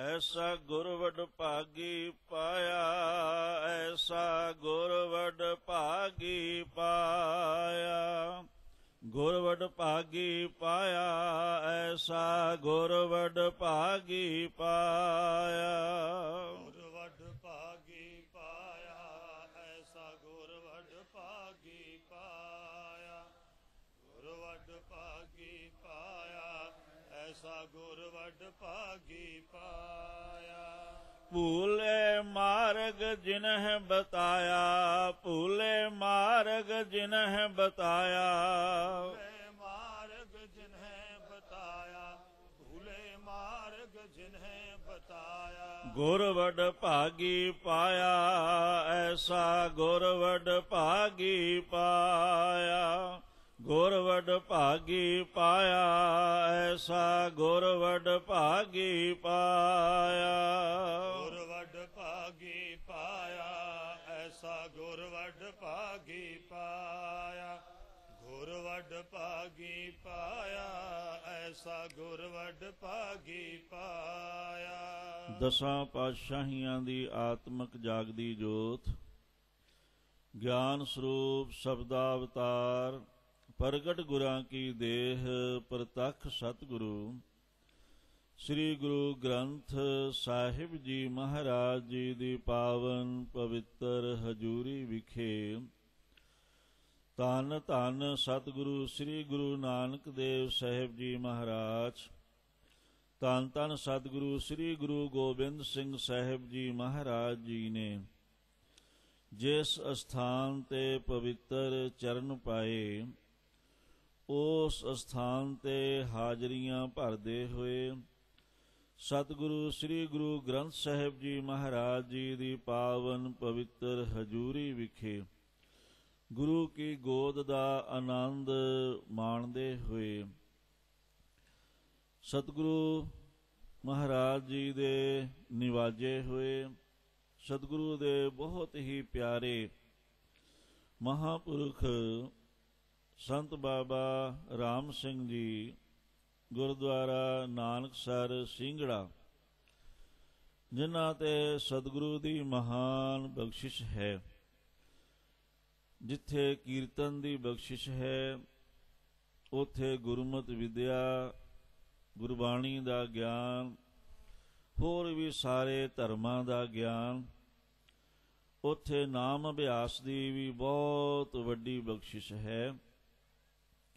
ਐਸਾ ਗੁਰ ਵਡ ਭਾਗੀ ਪਾਇਆ ਐਸਾ ਗੁਰ ਵਡ ਭਾਗੀ ਪਾਇਆ ਗੁਰ ਵਡ ਭਾਗੀ ਪਾਇਆ ਐਸਾ ਗੁਰ ਵਡ ਭਾਗੀ ਪਾਇਆ ਗੁਰ ਵਡ ਭਾਗੀ ਪਾਇਆ ਐਸਾ ਗੁਰ ਵਡ ਭਾਗੀ ਪਾਇਆ ਗੁਰ ਵਡ ਭਾਗੀ ਪਾਇਆ ऐसा गुर भागी पाया भूले मार्ग जिन्ह बताया भूले मार्ग जिन्ह बताया मार्ग जिन्ह बताया भूले मार्ग जिन्ह बताया गुरवड भागी पाया ऐसा गुरवड भागी पाया ਗੁਰਵਡ ਭਾਗੀ ਪਾਇਆ ਐਸਾ ਗੁਰਵਡ ਭਾਗੀ ਪਾਇਆ ਗੁਰਵਡ ਭਾਗੀ ਪਾਇਆ ਐਸਾ ਗੁਰਵਡ ਭਾਗੀ ਪਾਇਆ ਗੁਰਵਡ ਭਾਗੀ ਪਾਇਆ ਐਸਾ ਗੁਰਵਡ ਭਾਗੀ ਪਾਇਆ ਦਸਾਂ ਪਾਤਸ਼ਾਹੀਆਂ ਦੀ ਆਤਮਿਕ ਜਾਗਦੀ ਜੋਤ ਗਿਆਨ ਸਰੂਪ ਸ਼ਬਦ ਅਵਤਾਰ ਪ੍ਰਗਟ ਗੁਰਾਂ ਕੀ ਦੇਹ ਪ੍ਰਤੱਖ ਸਤਿਗੁਰੂ ਸ੍ਰੀ ਗੁਰੂ ਗ੍ਰੰਥ ਸਾਹਿਬ ਜੀ ਮਹਾਰਾਜ ਜੀ ਦੀ ਪਾਵਨ ਪਵਿੱਤਰ ਹਜ਼ੂਰੀ ਵਿਖੇ ਤਨ ਤਨ ਸਤਿਗੁਰੂ ਸ੍ਰੀ ਗੁਰੂ ਨਾਨਕ ਦੇਵ ਸਾਹਿਬ ਜੀ ਮਹਾਰਾਜ ਤਨ ਤਨ ਸਤਿਗੁਰੂ ਸ੍ਰੀ ਗੁਰੂ ਗੋਬਿੰਦ ਸਿੰਘ ਸਾਹਿਬ ਜੀ ਮਹਾਰਾਜ ਜੀ ਨੇ ਜਿਸ ਸਥਾਨ ਤੇ ਪਵਿੱਤਰ ਚਰਨ ਪਾਏ ਉਸ ਸਥਾਨ ਤੇ ਹਾਜ਼ਰੀਆਂ ਭਰਦੇ ਹੋਏ ਸਤਿਗੁਰੂ ਸ੍ਰੀ ਗੁਰੂ ਗ੍ਰੰਥ ਸਾਹਿਬ ਜੀ ਮਹਾਰਾਜ ਜੀ ਦੀ ਪਾਵਨ ਪਵਿੱਤਰ ਹਜ਼ੂਰੀ ਵਿਖੇ ਗੁਰੂ ਕੀ ਗੋਦ ਦਾ ਆਨੰਦ ਮਾਣਦੇ ਹੋਏ ਸਤਿਗੁਰੂ ਮਹਾਰਾਜ ਜੀ ਦੇ ਨਿਵਾਜੇ ਹੋਏ ਸਤਿਗੁਰੂ ਦੇ ਬਹੁਤ ਹੀ ਪਿਆਰੇ ਮਹਾਪੁਰਖ ਸੰਤ ਬਾਬਾ ਰਾਮ ਸਿੰਘ ਜੀ ਗੁਰਦੁਆਰਾ ਨਾਨਕਸਰ ਸਿੰਘੜਾ ਜਿਨ੍ਹਾਂ ਤੇ ਸਤਿਗੁਰੂ ਦੀ ਮਹਾਨ ਬਖਸ਼ਿਸ਼ ਹੈ ਜਿੱਥੇ ਕੀਰਤਨ ਦੀ ਬਖਸ਼ਿਸ਼ ਹੈ ਉਥੇ ਗੁਰਮਤ ਵਿਦਿਆ ਗੁਰਬਾਣੀ ਦਾ ਗਿਆਨ ਹੋਰ ਵੀ ਸਾਰੇ ਧਰਮਾਂ ਦਾ ਗਿਆਨ ਉਥੇ ਨਾਮ ਅਭਿਆਸ ਦੀ ਵੀ ਬਹੁਤ ਵੱਡੀ ਬਖਸ਼ਿਸ਼ ਹੈ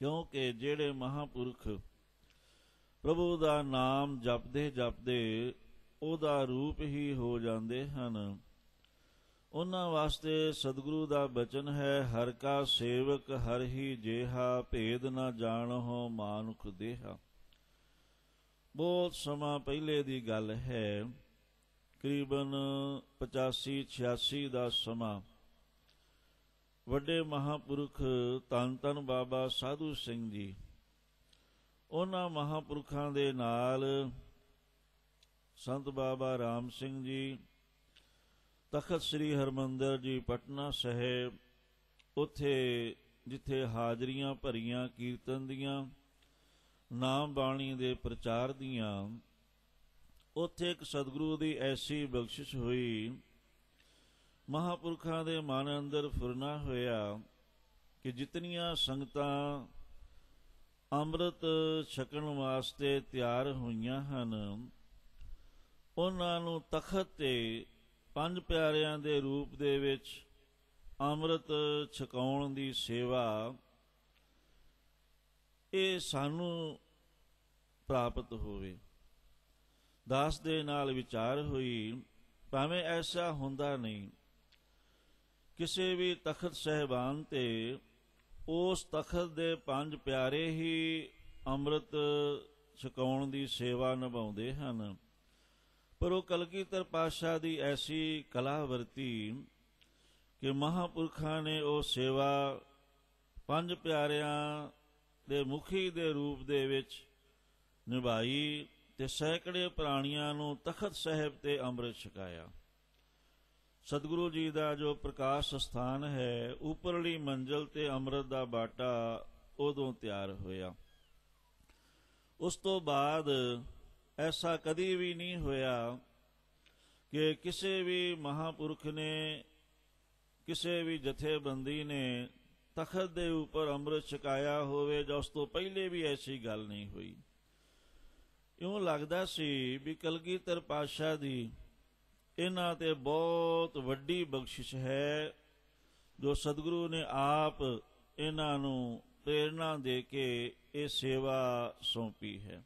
ਕਿਉਂਕਿ ਜਿਹੜੇ ਮਹਾਪੁਰਖ ਪ੍ਰਭੂ ਦਾ ਨਾਮ ਜਪਦੇ ਜਪਦੇ ਉਹਦਾ ਰੂਪ ਹੀ ਹੋ ਜਾਂਦੇ ਹਨ ਉਹਨਾਂ ਵਾਸਤੇ ਸਤਿਗੁਰੂ ਦਾ ਬਚਨ ਹੈ ਹਰ ਕਾ ਸੇਵਕ ਹਰ ਹੀ ਜੇਹਾ ਭੇਦ ਨਾ ਜਾਣੋ ਮਾਨੁਖ ਦੇਹਾ ਬਹੁਤ ਸਮਾਂ ਪਹਿਲੇ ਦੀ ਗੱਲ ਹੈ ਕਰੀਬਨ 85 86 ਦਾ ਸਮਾਂ ਵੱਡੇ ਮਹਾਪੁਰਖ ਤਨ ਤਨ ਬਾਬਾ ਸਾਧੂ ਸਿੰਘ ਜੀ ਉਹਨਾਂ ਮਹਾਪੁਰਖਾਂ ਦੇ ਨਾਲ ਸੰਤ ਬਾਬਾ ਰਾਮ ਸਿੰਘ ਜੀ ਤਖਤ ਸ੍ਰੀ ਹਰਮੰਦਰ ਜੀ ਪਟਨਾ ਸਾਹਿਬ ਉਥੇ ਜਿੱਥੇ ਹਾਜ਼ਰੀਆਂ ਭਰੀਆਂ ਕੀਰਤਨ ਦੀਆਂ ਨਾਮ ਬਾਣੀ ਦੇ ਪ੍ਰਚਾਰ ਦੀਆਂ ਉਥੇ ਇੱਕ ਸਤਿਗੁਰੂ ਦੀ ਐਸੀ ਬਖਸ਼ਿਸ਼ ਹੋਈ ਮਹਾਪੁਰਖਾਂ ਦੇ ਮਨ ਅੰਦਰ ਫੁਰਨਾ ਹੋਇਆ ਕਿ ਜਿਤਨੀਆਂ ਸੰਗਤਾਂ ਅੰਮ੍ਰਿਤ ਛਕਣ ਵਾਸਤੇ ਤਿਆਰ ਹੋਈਆਂ ਹਨ ਉਹਨਾਂ ਨੂੰ ਤਖਤ ਤੇ ਪੰਜ ਪਿਆਰਿਆਂ ਦੇ ਰੂਪ ਦੇ ਵਿੱਚ ਅੰਮ੍ਰਿਤ ਛਕਾਉਣ ਦੀ ਸੇਵਾ ਇਹ ਸਾਨੂੰ ਪ੍ਰਾਪਤ ਹੋਵੇ ਦਾਸ ਦੇ ਨਾਲ ਵਿਚਾਰ ਹੋਈ ਭਾਵੇਂ ਐਸਾ ਹੁੰਦਾ ਨਹੀਂ ਕਿਸੇ ਵੀ ਤਖਤ ਸਹਿਬਾਨ ਤੇ ਉਸ ਤਖਤ ਦੇ ਪੰਜ ਪਿਆਰੇ ਹੀ ਅੰਮ੍ਰਿਤ ਛਕਾਉਣ ਦੀ ਸੇਵਾ ਨਿਭਾਉਂਦੇ ਹਨ ਪਰ ਉਹ ਕਲਗੀਧਰ ਪਾਤਸ਼ਾਹ ਦੀ ਐਸੀ ਕਲਾ ਵਰਤੀ ਕਿ ਮਹਾਪੁਰਖਾਂ ਨੇ ਉਹ ਸੇਵਾ ਪੰਜ ਪਿਆਰਿਆਂ ਦੇ ਮੁਖੀ ਦੇ ਰੂਪ ਦੇ ਵਿੱਚ ਨਿਭਾਈ ਤੇ ਸੈਂਕੜੇ ਪ੍ਰਾਣੀਆਂ ਨੂੰ ਤਖਤ ਸਾਹਿਬ ਤੇ ਅੰਮ੍ਰਿਤ ਛਕਾਇਆ ਸਤਿਗੁਰੂ ਜੀ ਦਾ ਜੋ ਪ੍ਰਕਾਸ਼ ਸਥਾਨ ਹੈ ਉਪਰਲੀ ਮੰਜ਼ਲ ਤੇ ਅੰਮ੍ਰਿਤ ਦਾ ਬਾਟਾ ਉਦੋਂ ਤਿਆਰ ਹੋਇਆ ਉਸ ਤੋਂ ਬਾਅਦ ਐਸਾ ਕਦੀ ਵੀ ਨਹੀਂ ਹੋਇਆ ਕਿ ਕਿਸੇ ਵੀ ਮਹਾਪੁਰਖ ਨੇ ਕਿਸੇ ਵੀ ਜਥੇਬੰਦੀ ਨੇ ਤਖਤ ਦੇ ਉੱਪਰ ਅੰਮ੍ਰਿਤ ਛਕਾਇਆ ਹੋਵੇ ਜਾਂ ਉਸ ਤੋਂ ਪਹਿਲੇ ਵੀ ਐਸੀ ਗੱਲ ਨਹੀਂ ਹੋਈ ਇਉਂ ਲੱਗਦਾ ਸੀ ਵੀ ਕਲਗੀਧਰ ਪਾਸ਼ਾ ਦੀ ਇਹਨਾਂ ਤੇ ਬਹੁਤ ਵੱਡੀ ਬਖਸ਼ਿਸ਼ ਹੈ ਜੋ ਸਤਿਗੁਰੂ ਨੇ ਆਪ ਇਹਨਾਂ ਨੂੰ ਪ੍ਰੇਰਣਾ ਦੇ ਕੇ ਇਹ ਸੇਵਾ ਸੌਂਪੀ ਹੈ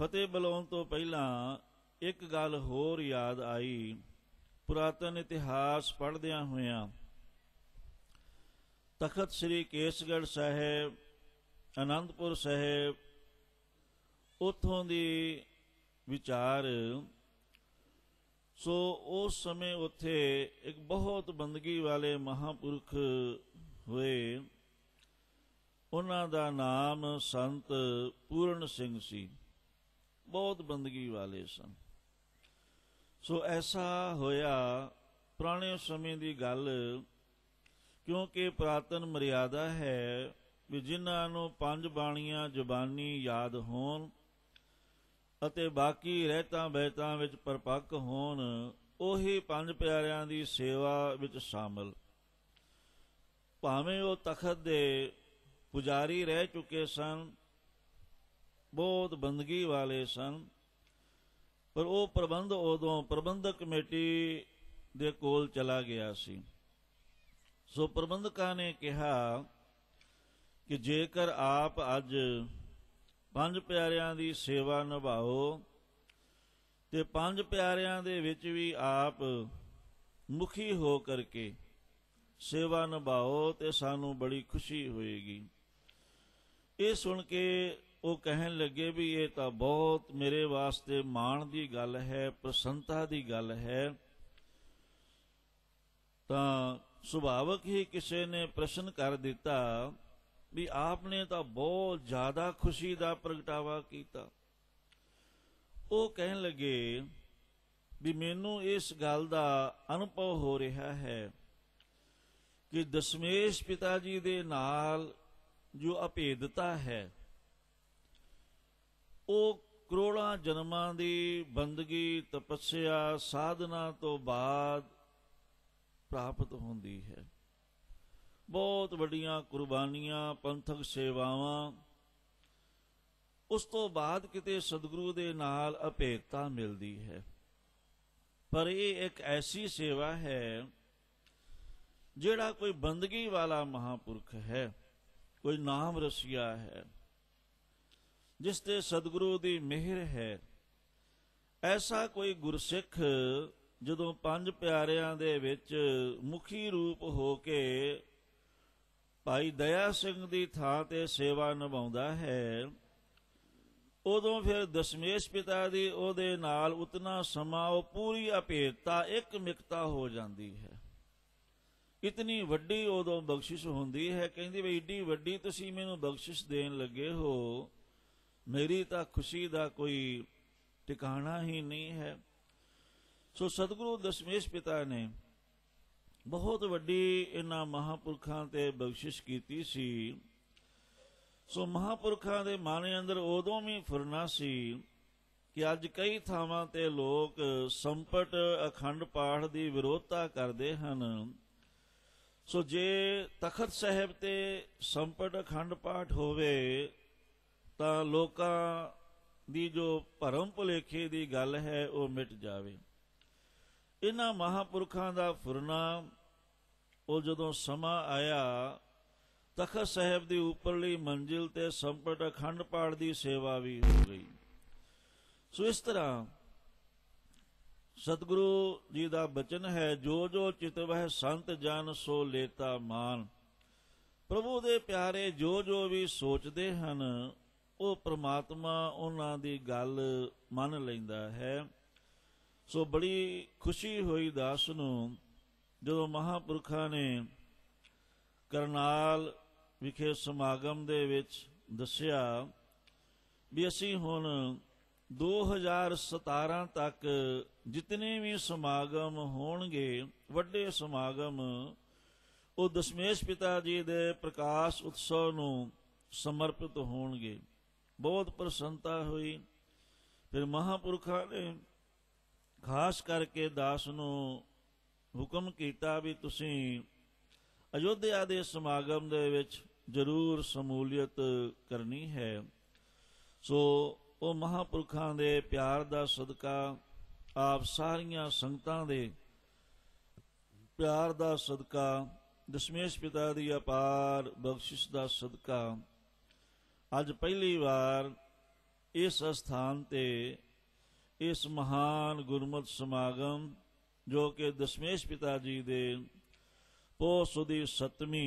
ਫਤਿਹ ਬਲਾਉਣ ਤੋਂ ਪਹਿਲਾਂ ਇੱਕ ਗੱਲ ਹੋਰ ਯਾਦ ਆਈ ਪੁਰਾਤਨ ਇਤਿਹਾਸ ਪੜ੍ਹਦਿਆਂ ਹੋਇਆਂ ਤਖਤ ਸ੍ਰੀ ਕੇਸਗੜ੍ਹ ਸਾਹਿਬ ਅਨੰਦਪੁਰ ਸਾਹਿਬ ਉਥੋਂ ਦੀ ਵਿਚਾਰ ਸੋ ਉਸ ਸਮੇਂ ਉੱਥੇ ਇੱਕ ਬਹੁਤ ਬੰਦਗੀ ਵਾਲੇ ਮਹਾਪੁਰਖ ਹੋਏ ਉਹਨਾਂ ਦਾ ਨਾਮ ਸੰਤ ਪੂਰਨ ਸਿੰਘ ਸੀ ਬਹੁਤ ਬੰਦਗੀ ਵਾਲੇ ਸਨ ਸੋ ਐਸਾ ਹੋਇਆ ਪੁਰਾਣੇ ਸਮੇਂ ਦੀ ਗੱਲ ਕਿਉਂਕਿ ਪ੍ਰਾਤਨ ਮਰਿਆਦਾ ਹੈ ਵੀ ਜਿਨ੍ਹਾਂ ਨੂੰ ਪੰਜ ਬਾਣੀਆਂ ਜ਼ੁਬਾਨੀ ਯਾਦ ਹੋਣ ਅਤੇ ਬਾਕੀ ਰਹਿਤਾਂ ਬਹਿਤਾਂ ਵਿੱਚ ਪਰਪੱਕ ਹੋਣ ਉਹੀ ਪੰਜ ਪਿਆਰਿਆਂ ਦੀ ਸੇਵਾ ਵਿੱਚ ਸ਼ਾਮਲ ਭਾਵੇਂ ਉਹ ਤਖਤ ਦੇ ਪੁਜਾਰੀ ਰਹਿ ਚੁੱਕੇ ਸਨ ਬਹੁਤ ਬੰਦਗੀ ਵਾਲੇ ਸਨ ਪਰ ਉਹ ਪ੍ਰਬੰਧ ਉਦੋਂ ਪ੍ਰਬੰਧਕ ਕਮੇਟੀ ਦੇ ਕੋਲ ਚਲਾ ਗਿਆ ਸੀ ਸੋ ਪ੍ਰਬੰਧਕਾਂ ਨੇ ਕਿਹਾ ਕਿ ਜੇਕਰ ਆਪ ਅੱਜ ਪੰਜ ਪਿਆਰਿਆਂ ਦੀ ਸੇਵਾ ਨਿਭਾਓ ਤੇ ਪੰਜ ਪਿਆਰਿਆਂ ਦੇ ਵਿੱਚ ਵੀ ਆਪ ਮੁਖੀ ਹੋ ਕਰਕੇ ਸੇਵਾ ਨਿਭਾਓ ਤੇ ਸਾਨੂੰ ਬੜੀ ਖੁਸ਼ੀ ਹੋਏਗੀ ਇਹ ਸੁਣ ਕੇ ਉਹ ਕਹਿਣ ਲੱਗੇ ਵੀ ਇਹ ਤਾਂ ਬਹੁਤ ਮੇਰੇ ਵਾਸਤੇ ਮਾਣ ਦੀ ਗੱਲ ਹੈ ਪ੍ਰਸੰਤਾ ਦੀ ਗੱਲ ਹੈ ਤਾਂ ਸੁਭਾਵਕ ਹੀ ਕਿਸੇ ਨੇ ਪ੍ਰਸ਼ਨ ਕਰ ਦਿੱਤਾ ਵੀ ਆਪ ਨੇ ਤਾਂ ਬਹੁਤ ਜ਼ਿਆਦਾ ਖੁਸ਼ੀ ਦਾ ਪ੍ਰਗਟਾਵਾ ਕੀਤਾ ਉਹ ਕਹਿਣ ਲੱਗੇ ਵੀ ਮੈਨੂੰ ਇਸ ਗੱਲ ਦਾ ਅਨੁਭਵ ਹੋ ਰਿਹਾ ਹੈ ਕਿ ਦਸ਼ਮੇਸ਼ ਪਿਤਾ ਜੀ ਦੇ ਨਾਲ ਜੋ ਅਭੇਦਤਾ ਹੈ ਉਹ ਕਰੋੜਾਂ ਜਨਮਾਂ ਦੀ ਬੰਦਗੀ ਤਪੱਸਿਆ ਸਾਧਨਾ ਤੋਂ ਬਾਅਦ ਪ੍ਰਾਪਤ ਹੁੰਦੀ ਹੈ ਬਹੁਤ ਵੱਡੀਆਂ ਕੁਰਬਾਨੀਆਂ ਪੰਥਕ ਸੇਵਾਵਾਂ ਉਸ ਤੋਂ ਬਾਅਦ ਕਿਤੇ ਸਤਿਗੁਰੂ ਦੇ ਨਾਲ ਅਪੇਕਤਾ ਮਿਲਦੀ ਹੈ ਪਰ ਇਹ ਇੱਕ ਐਸੀ ਸੇਵਾ ਹੈ ਜਿਹੜਾ ਕੋਈ ਬੰਦਗੀ ਵਾਲਾ ਮਹਾਪੁਰਖ ਹੈ ਕੋਈ ਨਾਮ ਰਸੀਆ ਹੈ ਜਿਸ ਤੇ ਸਤਿਗੁਰੂ ਦੀ ਮਿਹਰ ਹੈ ਐਸਾ ਕੋਈ ਗੁਰਸਿੱਖ ਜਦੋਂ ਪੰਜ ਪਿਆਰਿਆਂ ਦੇ ਵਿੱਚ ਮੁਖੀ ਰੂਪ ਹੋ ਕੇ ਭਾਈ ਦਇਆ ਸਿੰਘ ਦੀ ਥਾਂ ਤੇ ਸੇਵਾ ਨਿਭਾਉਂਦਾ ਹੈ ਉਦੋਂ ਫਿਰ ਦਸ਼ਮੇਸ਼ ਪਿਤਾ ਦੀ ਉਹਦੇ ਨਾਲ ਉਤਨਾ ਸਮਾਂ ਉਹ ਪੂਰੀ ਅਪੇਤਾ ਇੱਕ ਮਿਕਤਾ ਹੋ ਜਾਂਦੀ ਹੈ ਇਤਨੀ ਵੱਡੀ ਉਦੋਂ ਬਖਸ਼ਿਸ਼ ਹੁੰਦੀ ਹੈ ਕਹਿੰਦੀ ਵੀ ਏਡੀ ਵੱਡੀ ਤੁਸੀਂ ਮੈਨੂੰ ਬਖਸ਼ਿਸ਼ ਦੇਣ ਲੱਗੇ ਹੋ ਮੇਰੀ ਤਾਂ ਖੁਸ਼ੀ ਦਾ ਕੋਈ ਟਿਕਾਣਾ ਹੀ ਨਹੀਂ ਹੈ ਸੋ ਸਤਿਗੁਰੂ ਦਸ਼ਮੇਸ਼ ਪਿਤਾ ਨੇ ਬਹੁਤ ਵੱਡੀ ਇਹਨਾਂ ਮਹਾਪੁਰਖਾਂ ਤੇ ਬਖਸ਼ਿਸ਼ ਕੀਤੀ ਸੀ ਸੋ ਮਹਾਪੁਰਖਾਂ ਦੇ ਮਾਨੇ ਅੰਦਰ ਉਦੋਂ ਵੀ ਫੁਰਨਾ ਸੀ ਕਿ ਅੱਜ ਕਈ ਥਾਵਾਂ ਤੇ ਲੋਕ ਸੰਪਟ ਅਖੰਡ ਪਾਠ ਦੀ ਵਿਰੋਧਤਾ ਕਰਦੇ ਹਨ ਸੋ ਜੇ ਤਖਤ ਸਾਹਿਬ ਤੇ ਸੰਪਟ ਅਖੰਡ ਪਾਠ ਹੋਵੇ ਤਾਂ ਲੋਕਾਂ ਦੀ ਜੋ ਭਰਮ ਭੁਲੇਖੇ ਦੀ ਗੱਲ ਹੈ ਉਹ ਮਿਟ ਜਾਵੇ ਇਹਨਾਂ ਮਹਾਪੁਰਖਾਂ ਦਾ ਫੁਰਨਾ ਉਹ ਜਦੋਂ ਸਮਾਂ ਆਇਆ ਤਖਤ ਸਾਹਿਬ ਦੀ ਉੱਪਰਲੀ ਮੰਜ਼ਿਲ ਤੇ ਸੰਪਟ ਅਖੰਡ ਪਾੜ ਦੀ ਸੇਵਾ ਵੀ ਹੋ ਗਈ ਸੋ ਇਸ ਤਰ੍ਹਾਂ ਸਤਿਗੁਰੂ ਜੀ ਦਾ ਬਚਨ ਹੈ ਜੋ ਜੋ ਚਿਤ ਵਹਿ ਸੰਤ ਜਨ ਸੋ ਲੇਤਾ ਮਾਨ ਪ੍ਰਭੂ ਦੇ ਪਿਆਰੇ ਜੋ ਜੋ ਵੀ ਸੋਚਦੇ ਹਨ ਉਹ ਪ੍ਰਮਾਤਮਾ ਉਹਨਾਂ ਦੀ ਗੱਲ ਮੰਨ ਲੈਂਦਾ ਹੈ ਸੋ ਬੜੀ ਖੁਸ਼ੀ ਹੋਈ ਦਾਸ ਨੂੰ ਜਦੋਂ ਮਹਾਪੁਰਖਾਂ ਨੇ ਕਰਨਾਲ ਵਿਖੇ ਸਮਾਗਮ ਦੇ ਵਿੱਚ ਦੱਸਿਆ ਵੀ ਅਸੀਂ ਹੁਣ 2017 ਤੱਕ ਜਿਤਨੇ ਵੀ ਸਮਾਗਮ ਹੋਣਗੇ ਵੱਡੇ ਸਮਾਗਮ ਉਹ ਦਸ਼ਮੇਸ਼ ਪਿਤਾ ਜੀ ਦੇ ਪ੍ਰਕਾਸ਼ ਉਤਸਵ ਨੂੰ ਸਮਰਪਿਤ ਹੋਣਗੇ ਬਹੁਤ ਪ੍ਰਸੰਤਾ ਹੋਈ ਫਿਰ ਮਹਾਪੁਰਖਾਂ ਨੇ ਖਾਸ ਕਰਕੇ ਦਾਸ ਨੂੰ ਹੁਕਮ ਕੀਤਾ ਵੀ ਤੁਸੀਂ ਅਯੋਧਿਆ ਦੇ ਸਮਾਗਮ ਦੇ ਵਿੱਚ ਜ਼ਰੂਰ ਸਮੂਲੀਅਤ ਕਰਨੀ ਹੈ ਸੋ ਉਹ ਮਹਾਪੁਰਖਾਂ ਦੇ ਪਿਆਰ ਦਾ ਸਦਕਾ ਆਪ ਸਾਰੀਆਂ ਸੰਗਤਾਂ ਦੇ ਪਿਆਰ ਦਾ ਸਦਕਾ ਦਸ਼ਮੇਸ਼ ਪਿਤਾ ਦੀ ਅਪਾਰ ਬਖਸ਼ਿਸ਼ ਦਾ ਸਦਕਾ ਅੱਜ ਪਹਿਲੀ ਵਾਰ ਇਸ ਸਥਾਨ ਤੇ ਇਸ ਮਹਾਨ ਗੁਰਮਤਿ ਸਮਾਗਮ ਜੋ ਕਿ ਦਸ਼ਮੇਸ਼ ਪਿਤਾ ਜੀ ਦੇ ਪੋਸ ਦੀ ਸਤਮੀ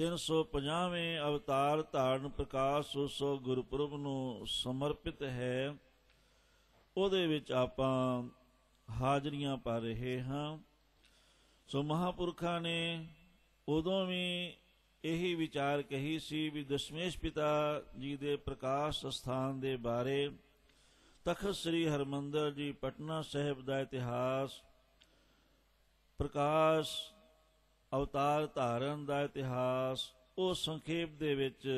350ਵੇਂ ਅਵਤਾਰ ਧਾਰਨ ਪ੍ਰਕਾਸ਼ ਉਸੋ ਗੁਰਪ੍ਰਭ ਨੂੰ ਸਮਰਪਿਤ ਹੈ ਉਹਦੇ ਵਿੱਚ ਆਪਾਂ ਹਾਜ਼ਰੀਆਂ ਪਾ ਰਹੇ ਹਾਂ ਸੋ ਮਹਾਪੁਰਖਾਂ ਨੇ ਉਦੋਂ ਵੀ ਇਹੀ ਵਿਚਾਰ ਕਹੀ ਸੀ ਵੀ ਦਸ਼ਮੇਸ਼ ਪਿਤਾ ਜੀ ਦੇ ਪ੍ਰਕਾਸ਼ ਸਥਾਨ ਦੇ ਬਾਰੇ ਤਖਤ ਸ੍ਰੀ ਹਰਮੰਦਰ ਜੀ ਪਟਨਾ ਸਾਹਿਬ ਦਾ ਇਤਿਹਾਸ ਪ੍ਰਕਾਸ਼ ਅਵਤਾਰ ਧਾਰਨ ਦਾ ਇਤਿਹਾਸ ਉਹ ਸੰਖੇਪ ਦੇ ਵਿੱਚ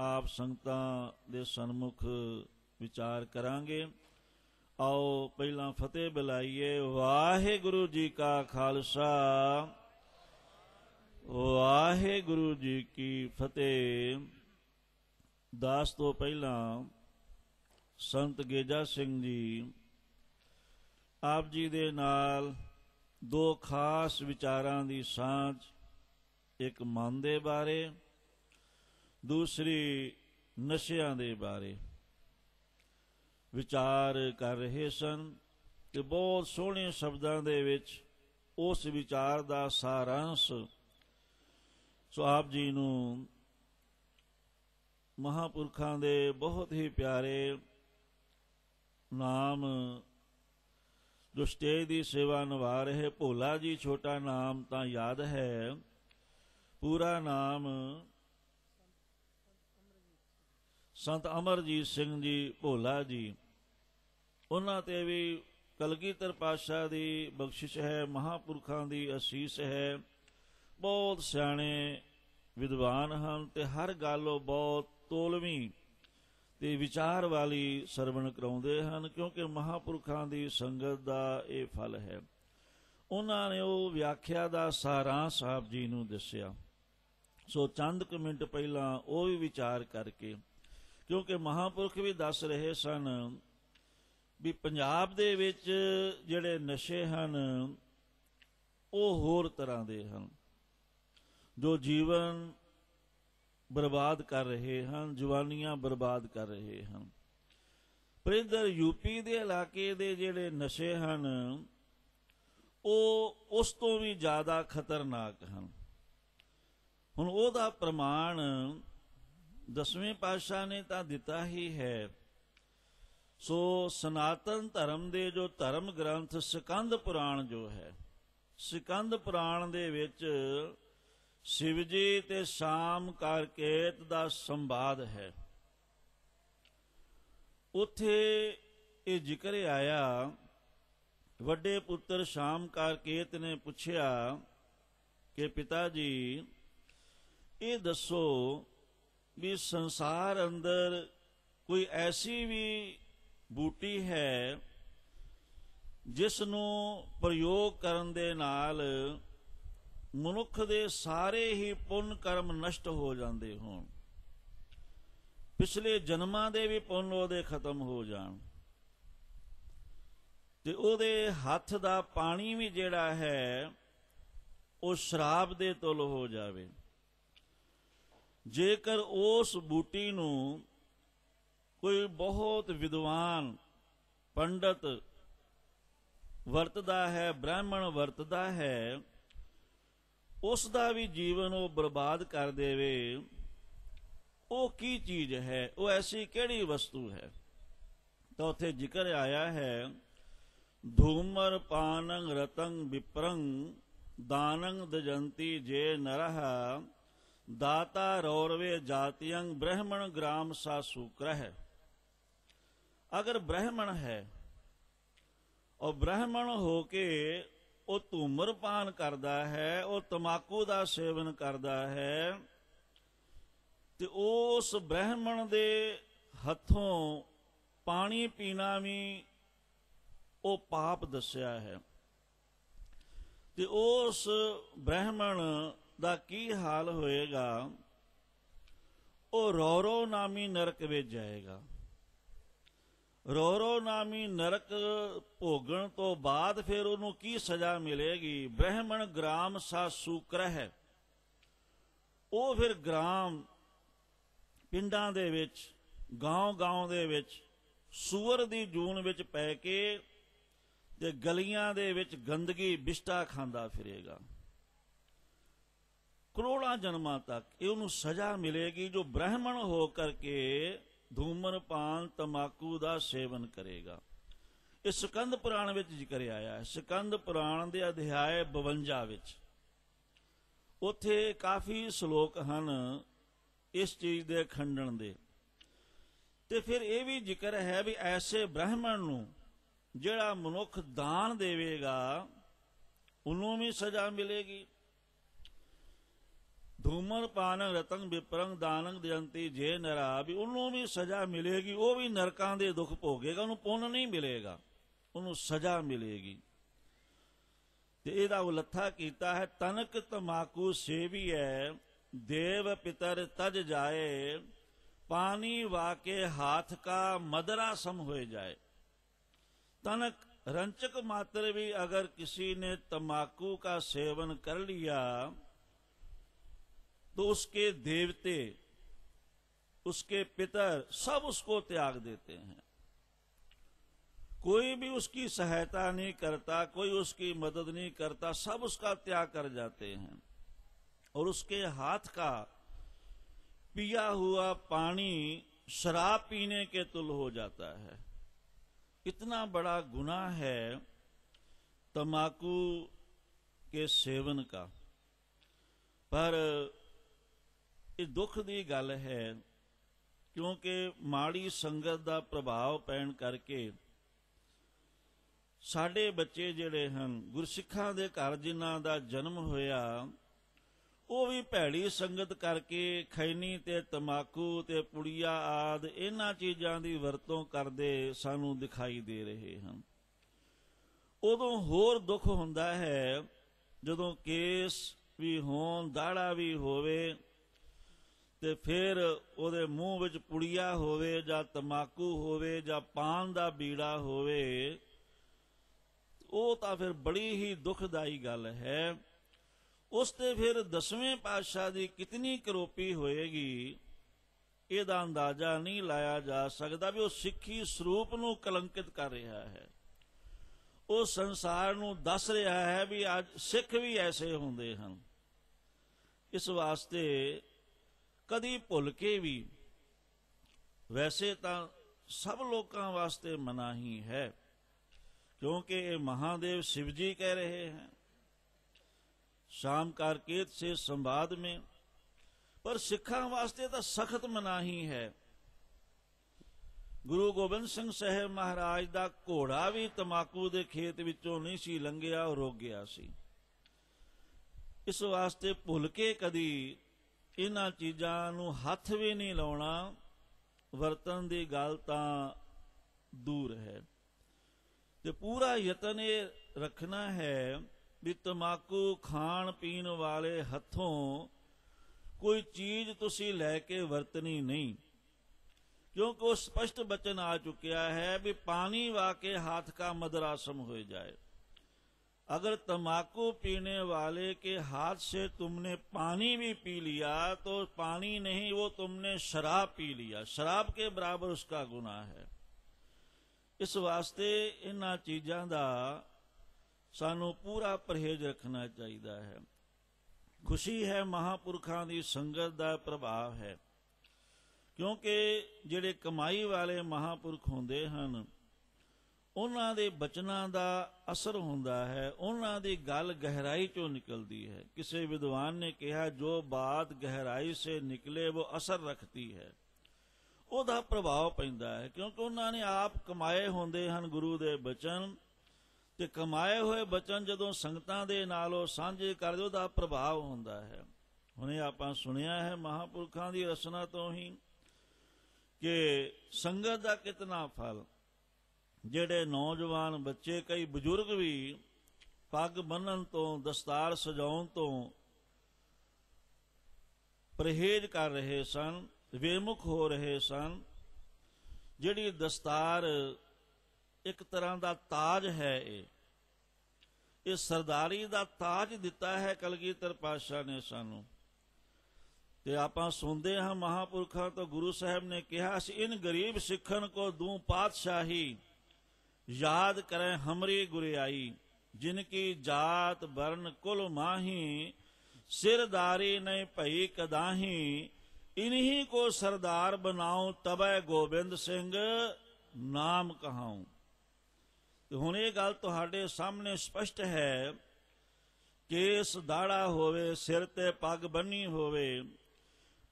ਆਪ ਸੰਗਤਾਂ ਦੇ ਸਨਮੁਖ ਵਿਚਾਰ ਕਰਾਂਗੇ ਆਓ ਪਹਿਲਾਂ ਫਤਿਹ ਬੁਲਾਈਏ ਵਾਹਿਗੁਰੂ ਜੀ ਕਾ ਖਾਲਸਾ ਵਾਹਿਗੁਰੂ ਜੀ ਕੀ ਫਤਿਹ ਦਾਸ ਤੋਂ ਪਹਿਲਾਂ ਸੰਤ ਗੇਜਾ ਸਿੰਘ ਜੀ ਆਪ ਜੀ ਦੇ ਨਾਲ ਦੋ ਖਾਸ ਵਿਚਾਰਾਂ ਦੀ ਸਾਂਝ ਇੱਕ ਮਨ ਦੇ ਬਾਰੇ ਦੂਸਰੀ ਨਸ਼ਿਆਂ ਦੇ ਬਾਰੇ ਵਿਚਾਰ ਕਰ ਰਹੇ ਸਨ ਤੇ ਬਹੁਤ ਸੋਹਣੇ ਸ਼ਬਦਾਂ ਦੇ ਵਿੱਚ ਉਸ ਵਿਚਾਰ ਦਾ ਸਾਰਾਂਸ਼ ਸੋ ਆਪ ਜੀ ਨੂੰ ਮਹਾਪੁਰਖਾਂ ਦੇ ਬਹੁਤ ਹੀ ਪਿਆਰੇ ਨਾਮ ਦੁਸਤੇ ਦੀ ਸੇਵਾ ਨਿਵਾ ਰਹੇ ਭੋਲਾ ਜੀ ਛੋਟਾ ਨਾਮ ਤਾਂ ਯਾਦ ਹੈ ਪੂਰਾ ਨਾਮ ਸੰਤ ਅਮਰਜੀਤ ਸਿੰਘ ਜੀ ਭੋਲਾ ਜੀ ਉਹਨਾਂ ਤੇ ਵੀ ਕਲਗੀਧਰ ਪਾਤਸ਼ਾਹ ਦੀ ਬਖਸ਼ਿਸ਼ ਹੈ ਮਹਾਪੁਰਖਾਂ ਦੀ ਅਸੀਸ ਹੈ ਬਹੁਤ ਸਿਆਣੇ ਵਿਦਵਾਨ ਹਨ ਤੇ ਹਰ ਗੱਲ ਉਹ ਬਹੁਤ ਤੋਲਵੀਂ ਤੇ ਵਿਚਾਰ ਵਾਲੀ ਸਰਵਣ ਕਰਾਉਂਦੇ ਹਨ ਕਿਉਂਕਿ ਮਹਾਪੁਰਖਾਂ ਦੀ ਸੰਗਤ ਦਾ ਇਹ ਫਲ ਹੈ ਉਹਨਾਂ ਨੇ ਉਹ ਵਿਆਖਿਆ ਦਾ ਸਾਰਾਂ ਸਾਹਿਬ ਜੀ ਨੂੰ ਦੱਸਿਆ ਸੋ ਚੰਦ ਕੁ ਮਿੰਟ ਪਹਿਲਾਂ ਉਹ ਵੀ ਵਿਚਾਰ ਕਰਕੇ ਕਿਉਂਕਿ ਮਹਾਪੁਰਖ ਵੀ ਦੱਸ ਰਹੇ ਸਨ ਵੀ ਪੰਜਾਬ ਦੇ ਵਿੱਚ ਜਿਹੜੇ ਨਸ਼ੇ ਹਨ ਉਹ ਹੋਰ ਤਰ੍ਹਾਂ ਦੇ ਹਨ ਜੋ ਜੀਵਨ ਬਰਬਾਦ ਕਰ ਰਹੇ ਹਨ ਜਵਾਨੀਆਂ ਬਰਬਾਦ ਕਰ ਰਹੇ ਹਨ ਪਰ ਇਧਰ ਯੂਪੀ ਦੇ ਇਲਾਕੇ ਦੇ ਜਿਹੜੇ ਨਸ਼ੇ ਹਨ ਉਹ ਉਸ ਤੋਂ ਵੀ ਜ਼ਿਆਦਾ ਖਤਰਨਾਕ ਹਨ ਹੁਣ ਉਹਦਾ ਪ੍ਰਮਾਣ ਦਸਵੇਂ ਪਾਤਸ਼ਾਹ ਨੇ ਤਾਂ ਦਿੱਤਾ ਹੀ ਹੈ ਸੋ ਸਨਾਤਨ ਧਰਮ ਦੇ ਜੋ ਧਰਮ ਗ੍ਰੰਥ ਸਕੰਦ ਪੁਰਾਣ ਜੋ ਹੈ ਸਕੰਦ ਪੁਰਾਣ ਦੇ ਵਿੱਚ ਸ਼ਿਵ ਜੀ ਤੇ ਸ਼ਾਮ ਕਰਕੇਤ ਦਾ ਸੰਵਾਦ ਹੈ ਉਥੇ ਇਹ ਜ਼ਿਕਰ ਆਇਆ ਵੱਡੇ ਪੁੱਤਰ ਸ਼ਾਮ ਕਰਕੇਤ ਨੇ ਪੁੱਛਿਆ ਕਿ ਪਿਤਾ ਜੀ ਇਹ ਦੱਸੋ ਵੀ ਸੰਸਾਰ ਅੰਦਰ ਕੋਈ ਐਸੀ ਵੀ ਬੂਟੀ ਹੈ ਜਿਸ ਨੂੰ ਪ੍ਰਯੋਗ ਕਰਨ ਦੇ ਨਾਲ ਮਨੁੱਖ ਦੇ ਸਾਰੇ ਹੀ ਪੁੰਨ ਕਰਮ ਨਸ਼ਟ ਹੋ ਜਾਂਦੇ ਹੋਣ ਪਿਛਲੇ ਜਨਮਾਂ ਦੇ ਵੀ ਪੁੰਨ ਉਹਦੇ ਖਤਮ ਹੋ ਜਾਣ ਤੇ ਉਹਦੇ ਹੱਥ ਦਾ ਪਾਣੀ ਵੀ ਜਿਹੜਾ ਹੈ ਉਹ ਸ਼ਰਾਬ ਦੇ ਤੁਲ ਹੋ ਜਾਵੇ ਜੇਕਰ ਉਸ ਬੂਟੀ ਨੂੰ ਕੋਈ ਬਹੁਤ ਵਿਦਵਾਨ ਪੰਡਤ ਵਰਤਦਾ ਹੈ ਬ੍ਰਾਹਮਣ ਵਰਤਦਾ ਹੈ ਉਸ ਦਾ ਵੀ ਜੀਵਨ ਉਹ ਬਰਬਾਦ ਕਰ ਦੇਵੇ ਉਹ ਕੀ ਚੀਜ਼ ਹੈ ਉਹ ਐਸੀ ਕਿਹੜੀ ਵਸਤੂ ਹੈ ਤਾਂ ਉਥੇ ਜ਼ਿਕਰ ਆਇਆ ਹੈ ਧੂਮਰ ਪਾਨੰ ਰਤੰ ਵਿਪਰੰ ਦਾਨੰ ਦਜੰਤੀ ਜੇ ਨਰਹ ਦਾਤਾ ਰੌਰਵੇ ਜਾਤੀਯੰ ਬ੍ਰਹਮਣ ਗ੍ਰਾਮ ਸਾ ਸੂਕਰਹ ਅਗਰ ਬ੍ਰਹਮਣ ਹੈ ਔਰ ਬ੍ਰਹਮਣ ਹੋ ਕੇ ਉਹ ਧੂਮਰਪਾਨ ਕਰਦਾ ਹੈ ਉਹ ਤਮਾਕੂ ਦਾ ਸੇਵਨ ਕਰਦਾ ਹੈ ਤੇ ਉਸ ਬ੍ਰਾਹਮਣ ਦੇ ਹੱਥੋਂ ਪਾਣੀ ਪੀਣਾ ਵੀ ਉਹ ਪਾਪ ਦੱਸਿਆ ਹੈ ਤੇ ਉਸ ਬ੍ਰਾਹਮਣ ਦਾ ਕੀ ਹਾਲ ਹੋਏਗਾ ਉਹ ਰੋਰੋ ਨਾਮੀ ਨਰਕ ਵਿੱਚ ਜਾਏਗਾ ਰੋ ਰੋ ਨਾਮੀ ਨਰਕ ਭੋਗਣ ਤੋਂ ਬਾਅਦ ਫਿਰ ਉਹਨੂੰ ਕੀ ਸਜ਼ਾ ਮਿਲੇਗੀ ਬ੍ਰਹਮਣ ਗ੍ਰਾਮ ਸਾ ਸੂਕਰਹਿ ਉਹ ਫਿਰ ਗ੍ਰਾਮ ਪਿੰਡਾਂ ਦੇ ਵਿੱਚ گاؤں ਗਾਉਂ ਦੇ ਵਿੱਚ ਸੂਰ ਦੀ ਜੂਨ ਵਿੱਚ ਪੈ ਕੇ ਤੇ ਗਲੀਆਂ ਦੇ ਵਿੱਚ ਗੰਦਗੀ ਵਿਸਟਾ ਖਾਂਦਾ ਫਿਰੇਗਾ ਕਰੋੜਾਂ ਜਨਮਾਂ ਤੱਕ ਇਹ ਉਹਨੂੰ ਸਜ਼ਾ ਮਿਲੇਗੀ ਜੋ ਬ੍ਰਹਮਣ ਹੋ ਕਰਕੇ ਧੂਮਰ ਪਾਨ ਤਮਾਕੂ ਦਾ ਸੇਵਨ ਕਰੇਗਾ ਇਹ ਸਕੰਦ ਪੁਰਾਣ ਵਿੱਚ ਜ਼ਿਕਰ ਆਇਆ ਹੈ ਸਕੰਦ ਪੁਰਾਣ ਦੇ ਅਧਿਆਇ 52 ਵਿੱਚ ਉੱਥੇ ਕਾਫੀ ਸ਼ਲੋਕ ਹਨ ਇਸ ਚੀਜ਼ ਦੇ ਖੰਡਨ ਦੇ ਤੇ ਫਿਰ ਇਹ ਵੀ ਜ਼ਿਕਰ ਹੈ ਵੀ ਐਸੇ ਬ੍ਰਾਹਮਣ ਨੂੰ ਜਿਹੜਾ ਮਨੁੱਖ ਦਾਨ ਦੇਵੇਗਾ ਉਹਨੂੰ ਵੀ ਸਜ਼ਾ ਮਿਲੇਗੀ ਧੂਮਰ ਪਾਨ ਰਤਨ ਵਿਪਰੰ ਦਾਨੰ ਦਿਅੰਤੀ ਜੇ ਨਰਾ ਵੀ ਉਹਨੂੰ ਵੀ ਸਜ਼ਾ ਮਿਲੇਗੀ ਉਹ ਵੀ ਨਰਕਾਂ ਦੇ ਦੁੱਖ ਭੋਗੇਗਾ ਉਹਨੂੰ ਪੁੰਨ ਨਹੀਂ ਮਿਲੇਗਾ ਉਹਨੂੰ ਸਜ਼ਾ ਮਿਲੇਗੀ ਤੇ ਇਹਦਾ ਉਲੱਥਾ ਕੀਤਾ ਹੈ ਤਨਕ ਤਮਾਕੂ ਸੇਵੀ ਹੈ ਦੇਵ ਪਿਤਰ ਤਜ ਜਾਏ ਪਾਣੀ ਵਾਕੇ ਹਾਥ ਕਾ ਮਦਰਾ ਸਮ ਹੋਏ ਜਾਏ ਤਨਕ रंचक मात्र भी अगर किसी ने तमाकू का सेवन कर लिया तो उसके देवते उसके पितर सब उसको त्याग देते हैं कोई भी उसकी सहायता नहीं करता कोई उसकी मदद नहीं करता सब उसका त्याग कर जाते हैं और उसके हाथ का पिया हुआ पानी शराब पीने के तुल हो जाता है इतना बड़ा गुना है तमाकू के सेवन का पर ਇਹ ਦੁੱਖ ਦੀ ਗੱਲ ਹੈ ਕਿਉਂਕਿ ਮਾੜੀ ਸੰਗਤ ਦਾ ਪ੍ਰਭਾਵ ਪੈਣ ਕਰਕੇ ਸਾਡੇ ਬੱਚੇ ਜਿਹੜੇ ਹਨ ਗੁਰਸਿੱਖਾਂ ਦੇ ਘਰ ਜਿਨ੍ਹਾਂ ਦਾ ਜਨਮ ਹੋਇਆ ਉਹ ਵੀ ਭੈੜੀ ਸੰਗਤ ਕਰਕੇ ਖੈਨੀ ਤੇ ਤਮਾਕੂ ਤੇ ਪੁੜੀਆ ਆਦ ਇਹਨਾਂ ਚੀਜ਼ਾਂ ਦੀ ਵਰਤੋਂ ਕਰਦੇ ਸਾਨੂੰ ਦਿਖਾਈ ਦੇ ਰਹੇ ਹਨ ਉਦੋਂ ਹੋਰ ਦੁੱਖ ਹੁੰਦਾ ਹੈ ਜਦੋਂ ਕੇਸ ਵੀ ਹੋਣ ਦਾੜਾ ਵੀ ਹੋਵੇ ਤੇ ਫਿਰ ਉਹਦੇ ਮੂੰਹ ਵਿੱਚ ਪੁੜੀਆ ਹੋਵੇ ਜਾਂ ਤਮਾਕੂ ਹੋਵੇ ਜਾਂ ਪਾਨ ਦਾ ਬੀੜਾ ਹੋਵੇ ਉਹ ਤਾਂ ਫਿਰ ਬੜੀ ਹੀ ਦੁਖਦਾਈ ਗੱਲ ਹੈ ਉਸ ਤੇ ਫਿਰ ਦਸਵੇਂ ਪਾਤਸ਼ਾਹ ਦੀ ਕਿਤਨੀ ਕਰੋਪੀ ਹੋਏਗੀ ਇਹਦਾ ਅੰਦਾਜ਼ਾ ਨਹੀਂ ਲਾਇਆ ਜਾ ਸਕਦਾ ਵੀ ਉਹ ਸਿੱਖੀ ਸਰੂਪ ਨੂੰ ਕਲੰਕਿਤ ਕਰ ਰਿਹਾ ਹੈ ਉਹ ਸੰਸਾਰ ਨੂੰ ਦੱਸ ਰਿਹਾ ਹੈ ਵੀ ਅੱਜ ਸਿੱਖ ਵੀ ਐਸੇ ਹੁੰਦੇ ਹਨ ਇਸ ਵਾਸਤੇ ਕਦੀ ਭੁੱਲ ਕੇ ਵੀ ਵੈਸੇ ਤਾਂ ਸਭ ਲੋਕਾਂ ਵਾਸਤੇ ਮਨਾਹੀ ਹੈ ਕਿਉਂਕਿ ਇਹ ਮਹਾਦੇਵ ਸ਼ਿਵਜੀ ਕਹਿ ਰਹੇ ਹਨ हैं शाम कारकेत से संवाद में ਸਿੱਖਾਂ ਵਾਸਤੇ ਤਾਂ ਸਖਤ ਮਨਾਹੀ ਹੈ ਗੁਰੂ ਗੋਬਿੰਦ ਸਿੰਘ ਸਾਹਿਬ ਮਹਾਰਾਜ ਦਾ ਘੋੜਾ ਵੀ ਤਮਾਕੂ ਦੇ ਖੇਤ ਵਿੱਚੋਂ ਨਹੀਂ ਸੀ ਲੰਘਿਆ ਉਹ ਰੁਕ ਗਿਆ ਸੀ ਇਸ ਵਾਸਤੇ ਭੁੱਲ ਕੇ ਕਦੀ ਇਹਨਾਂ ਚੀਜ਼ਾਂ ਨੂੰ ਹੱਥ ਵੀ ਨਹੀਂ ਲਾਉਣਾ ਵਰਤਨ ਦੀ ਗੱਲ ਤਾਂ ਦੂਰ ਹੈ ਤੇ ਪੂਰਾ ਯਤਨ ਇਹ ਰੱਖਣਾ ਹੈ ਵੀ ਤਮਾਕੂ ਖਾਣ ਪੀਣ ਵਾਲੇ ਹੱਥੋਂ ਕੋਈ ਚੀਜ਼ ਤੁਸੀਂ ਲੈ ਕੇ ਵਰਤਣੀ ਨਹੀਂ ਕਿਉਂਕਿ ਉਹ ਸਪਸ਼ਟ ਬਚਨ ਆ ਚੁੱਕਿਆ ਹੈ ਵੀ ਪਾਣੀ ਵਾ ਕੇ ਹੱਥ ਕਾ ਮਦਰਾਸਮ ਹੋ ਜਾਏ अगर तंबाकू पीने वाले के हाथ से तुमने पानी भी पी लिया तो पानी नहीं वो तुमने शराब पी लिया शराब के बराबर उसका गुना है इस वास्ते इन चीज़ों का सानू पूरा परहेज रखना चाहिए है खुशी है महापुरखा की संगत का प्रभाव है क्योंकि जेडे कमाई वाले महापुरख होंगे ਉਹਨਾਂ ਦੇ ਬਚਨਾਂ ਦਾ ਅਸਰ ਹੁੰਦਾ ਹੈ ਉਹਨਾਂ ਦੀ ਗੱਲ ਗਹਿਰਾਈ ਚੋਂ ਨਿਕਲਦੀ ਹੈ ਕਿਸੇ ਵਿਦਵਾਨ ਨੇ ਕਿਹਾ ਜੋ ਬਾਤ ਗਹਿਰਾਈ ਸੇ ਨਿਕਲੇ ਉਹ ਅਸਰ ਰੱਖਦੀ ਹੈ ਉਹਦਾ ਪ੍ਰਭਾਵ ਪੈਂਦਾ ਹੈ ਕਿਉਂਕਿ ਉਹਨਾਂ ਨੇ ਆਪ ਕਮਾਏ ਹੁੰਦੇ ਹਨ ਗੁਰੂ ਦੇ ਬਚਨ ਤੇ ਕਮਾਏ ਹੋਏ ਬਚਨ ਜਦੋਂ ਸੰਗਤਾਂ ਦੇ ਨਾਲ ਉਹ ਸਾਂਝੇ ਕਰਦੇ ਉਹਦਾ ਪ੍ਰਭਾਵ ਹੁੰਦਾ ਹੈ ਹੁਣੇ ਆਪਾਂ ਸੁਣਿਆ ਹੈ ਮਹਾਪੁਰਖਾਂ ਦੀ ਰਸਨਾ ਤੋਂ ਹੀ ਕਿ ਸੰਗਤ ਦਾ ਕਿਤਨਾ ਫਲ ਜਿਹੜੇ ਨੌਜਵਾਨ ਬੱਚੇ ਕਈ ਬਜ਼ੁਰਗ ਵੀ ਪੱਗ ਬੰਨਣ ਤੋਂ ਦਸਤਾਰ ਸਜਾਉਣ ਤੋਂ ਪਰਹੇਜ਼ ਕਰ ਰਹੇ ਸਨ ਵਿਮੁਖ ਹੋ ਰਹੇ ਸਨ ਜਿਹੜੀ ਦਸਤਾਰ ਇੱਕ ਤਰ੍ਹਾਂ ਦਾ ਤਾਜ ਹੈ ਇਹ ਇਹ ਸਰਦਾਰੀ ਦਾ ਤਾਜ ਦਿੱਤਾ ਹੈ ਕਲਗੀਧਰ ਪਾਤਸ਼ਾਹ ਨੇ ਸਾਨੂੰ ਤੇ ਆਪਾਂ ਸੁਣਦੇ ਹਾਂ ਮਹਾਪੁਰਖਾਂ ਤੋਂ ਗੁਰੂ ਸਾਹਿਬ ਨੇ ਕਿਹਾ ਸੀ ਇਨ ਗਰੀਬ ਸਿੱਖਣ ਕੋ ਦੂ ਪਾਤਸ਼ਾਹੀ ਯਾਦ ਕਰੈ ਹਮਰੇ ਗੁਰਿਆਈ ਜਿਨ ਕੀ ਜਾਤ ਵਰਨ ਕੁਲ ਮਾਹੀ ਸਿਰਦਾਰੇ ਨੇ ਭਈ ਕਦਾਹੀ ਇਨਹੀ ਕੋ ਸਰਦਾਰ ਬਣਾਉ ਤਬੈ ਗੋਬਿੰਦ ਸਿੰਘ ਨਾਮ ਕਹਾਉ ਤੇ ਹੁਣ ਇਹ ਗੱਲ ਤੁਹਾਡੇ ਸਾਹਮਣੇ ਸਪਸ਼ਟ ਹੈ ਕੇਸ ਦਾੜਾ ਹੋਵੇ ਸਿਰ ਤੇ ਪੱਗ ਬੰਨੀ ਹੋਵੇ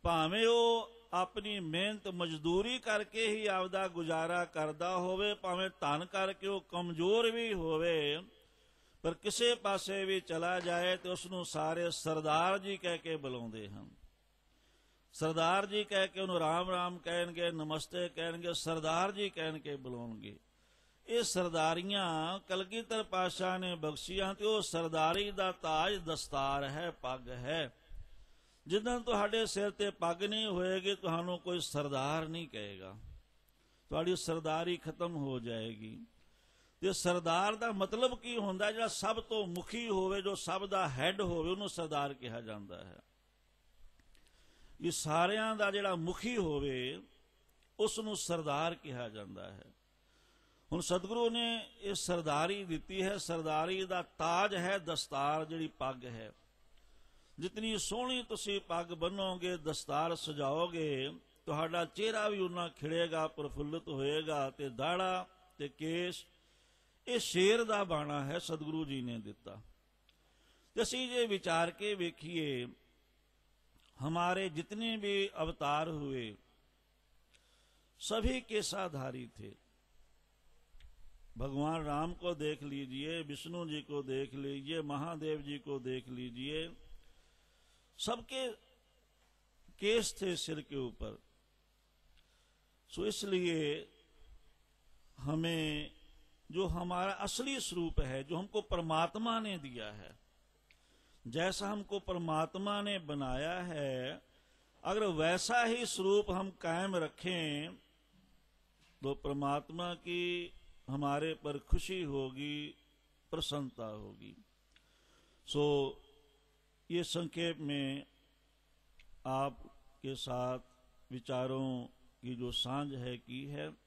ਭਾਵੇਂ ਉਹ ਆਪਣੀ ਮਿਹਨਤ ਮਜ਼ਦੂਰੀ ਕਰਕੇ ਹੀ ਆਪਦਾ ਗੁਜ਼ਾਰਾ ਕਰਦਾ ਹੋਵੇ ਭਾਵੇਂ ਧਨ ਕਰਕੇ ਉਹ ਕਮਜ਼ੋਰ ਵੀ ਹੋਵੇ ਪਰ ਕਿਸੇ ਪਾਸੇ ਵੀ ਚਲਾ ਜਾਏ ਤੇ ਉਸ ਨੂੰ ਸਾਰੇ ਸਰਦਾਰ ਜੀ ਕਹਿ ਕੇ ਬੁਲਾਉਂਦੇ ਹਨ ਸਰਦਾਰ ਜੀ ਕਹਿ ਕੇ ਉਹਨੂੰ ਰਾਮ ਰਾਮ ਕਹਿਣਗੇ ਨਮਸਤੇ ਕਹਿਣਗੇ ਸਰਦਾਰ ਜੀ ਕਹਿਣ ਕੇ ਬੁਲਾਉਣਗੇ ਇਹ ਸਰਦਾਰੀਆਂ ਕਲਗੀਧਰ ਪਾਸ਼ਾ ਨੇ ਬਖਸ਼ੀਆਂ ਤੇ ਉਹ ਸਰਦਾਰੀ ਦਾ ਤਾਜ ਦਸਤਾਰ ਹੈ ਪੱਗ ਹੈ ਜਿੱਦਾਂ ਤੁਹਾਡੇ ਸਿਰ ਤੇ ਪੱਗ ਨਹੀਂ ਹੋਏਗੀ ਤੁਹਾਨੂੰ ਕੋਈ ਸਰਦਾਰ ਨਹੀਂ ਕਹੇਗਾ ਤੁਹਾਡੀ ਸਰਦਾਰੀ ਖਤਮ ਹੋ ਜਾਏਗੀ ਤੇ ਸਰਦਾਰ ਦਾ ਮਤਲਬ ਕੀ ਹੁੰਦਾ ਜਿਹੜਾ ਸਭ ਤੋਂ ਮੁਖੀ ਹੋਵੇ ਜੋ ਸਭ ਦਾ ਹੈੱਡ ਹੋਵੇ ਉਹਨੂੰ ਸਰਦਾਰ ਕਿਹਾ ਜਾਂਦਾ ਹੈ ਇਹ ਸਾਰਿਆਂ ਦਾ ਜਿਹੜਾ ਮੁਖੀ ਹੋਵੇ ਉਸ ਨੂੰ ਸਰਦਾਰ ਕਿਹਾ ਜਾਂਦਾ ਹੈ ਹੁਣ ਸਤਿਗੁਰੂ ਨੇ ਇਹ ਸਰਦਾਰੀ ਦਿੱਤੀ ਹੈ ਸਰਦਾਰੀ ਦਾ ਤਾਜ ਹੈ ਦਸਤਾਰ ਜਿਹੜੀ ਪੱਗ ਹੈ जितनी सोहनी तुम पग बनोगे दस्तार सजाओगे तो चेहरा भी उन्ना खिड़ेगा प्रफुल्लित होगा दाड़ा ते केस ए शेर का बाणा है सतगुरु जी ने दिता असी जे विचार के वेखिए हमारे जितने भी अवतार हुए सभी केसाधारी थे भगवान राम को देख लीजिए विष्णु जी को देख लीजिए महादेव जी को देख लीजिए सबके केस थे सिर के ऊपर सो इसलिए हमें जो हमारा असली स्वरूप है जो हमको परमात्मा ने दिया है जैसा हमको परमात्मा ने बनाया है अगर वैसा ही स्वरूप हम कायम रखें तो परमात्मा की हमारे पर खुशी होगी प्रसन्नता होगी सो so, ये संक्षेप में आपके साथ विचारों की जो सांझ है की है